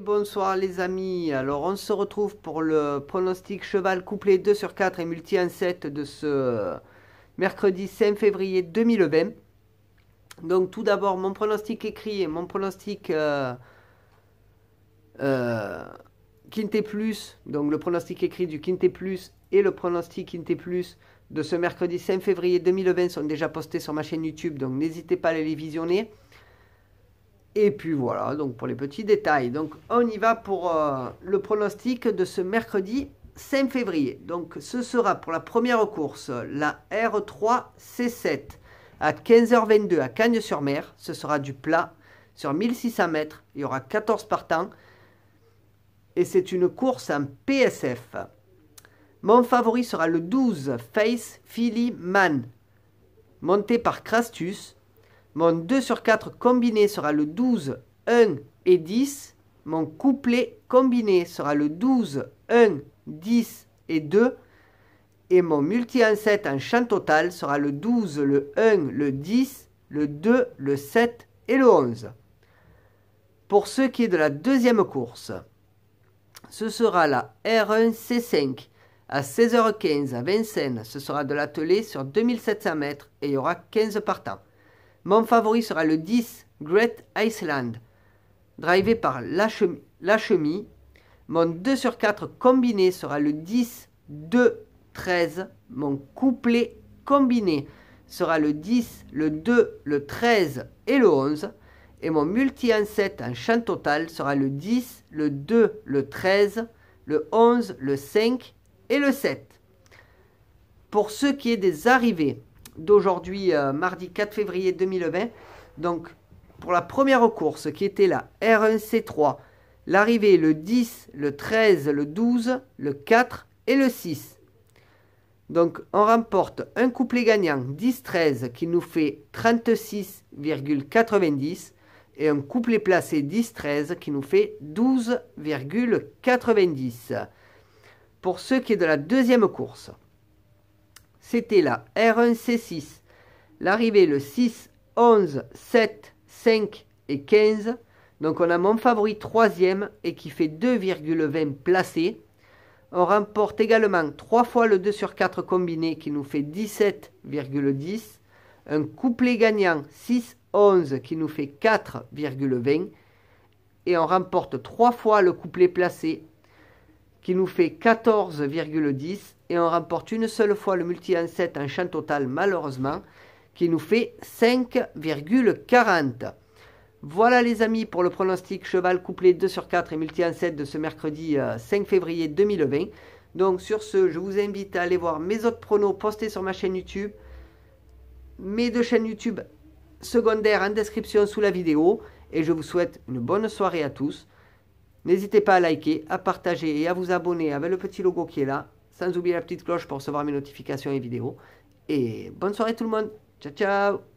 Bonsoir les amis, alors on se retrouve pour le pronostic cheval couplé 2 sur 4 et multi 1 7 de ce mercredi 5 février 2020. Donc tout d'abord mon pronostic écrit et mon pronostic euh, euh Plus, donc le pronostic écrit du quinté Plus et le pronostic quinté Plus de ce mercredi 5 février 2020 sont déjà postés sur ma chaîne YouTube, donc n'hésitez pas à les visionner. Et puis voilà, donc pour les petits détails. Donc on y va pour euh, le pronostic de ce mercredi 5 février. Donc ce sera pour la première course, la R3 C7 à 15h22 à Cagnes-sur-Mer. Ce sera du plat sur 1600 mètres. Il y aura 14 partants. Et c'est une course en PSF. Mon favori sera le 12 Face Philly Man, monté par Crastus. Mon 2 sur 4 combiné sera le 12, 1 et 10. Mon couplet combiné sera le 12, 1, 10 et 2. Et mon multi en 7 en champ total sera le 12, le 1, le 10, le 2, le 7 et le 11. Pour ce qui est de la deuxième course, ce sera la R1C5 à 16h15 à Vincennes. Ce sera de l'atelier sur 2700 mètres et il y aura 15 partants. Mon favori sera le 10 Great Iceland, drivé par la chemise. Mon 2 sur 4 combiné sera le 10 2 13. Mon couplet combiné sera le 10, le 2, le 13 et le 11. Et mon multi en 7 en champ total sera le 10, le 2, le 13, le 11, le 5 et le 7. Pour ce qui est des arrivées, d'aujourd'hui, euh, mardi 4 février 2020. Donc, pour la première course qui était la R1C3, l'arrivée le 10, le 13, le 12, le 4 et le 6. Donc, on remporte un couplet gagnant 10-13 qui nous fait 36,90 et un couplet placé 10-13 qui nous fait 12,90 pour ce qui est de la deuxième course. C'était la R1C6. L'arrivée le 6, 11, 7, 5 et 15. Donc on a mon favori troisième et qui fait 2,20 placés. On remporte également 3 fois le 2 sur 4 combiné qui nous fait 17,10. Un couplet gagnant 6-11 qui nous fait 4,20. Et on remporte 3 fois le couplet placé qui nous fait 14,10 et on remporte une seule fois le multi en en champ total malheureusement qui nous fait 5,40. Voilà les amis pour le pronostic cheval couplé 2 sur 4 et multi en de ce mercredi 5 euh, février 2020. Donc sur ce, je vous invite à aller voir mes autres pronos postés sur ma chaîne YouTube, mes deux chaînes YouTube secondaires en description sous la vidéo et je vous souhaite une bonne soirée à tous. N'hésitez pas à liker, à partager et à vous abonner avec le petit logo qui est là sans oublier la petite cloche pour recevoir mes notifications et vidéos. Et bonne soirée tout le monde. Ciao, ciao